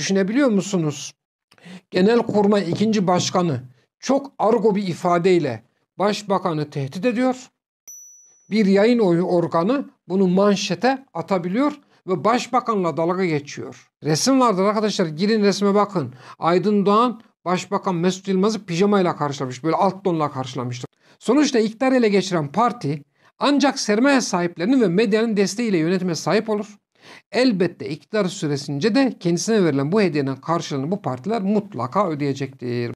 Düşünebiliyor musunuz? Genel Kurma ikinci başkanı çok argo bir ifadeyle başbakanı tehdit ediyor. Bir yayın organı bunu manşete atabiliyor ve başbakanla dalga geçiyor. Resim vardır arkadaşlar girin resme bakın. Aydın Doğan başbakan Mesut Yılmaz'ı pijamayla karşılamış. Böyle alt tonla karşılamıştır. Sonuçta iktidar ele geçiren parti ancak sermaye sahiplerinin ve medyanın desteğiyle yönetime sahip olur. Elbette iktidar süresince de kendisine verilen bu hediyenin karşılığını bu partiler mutlaka ödeyecektir.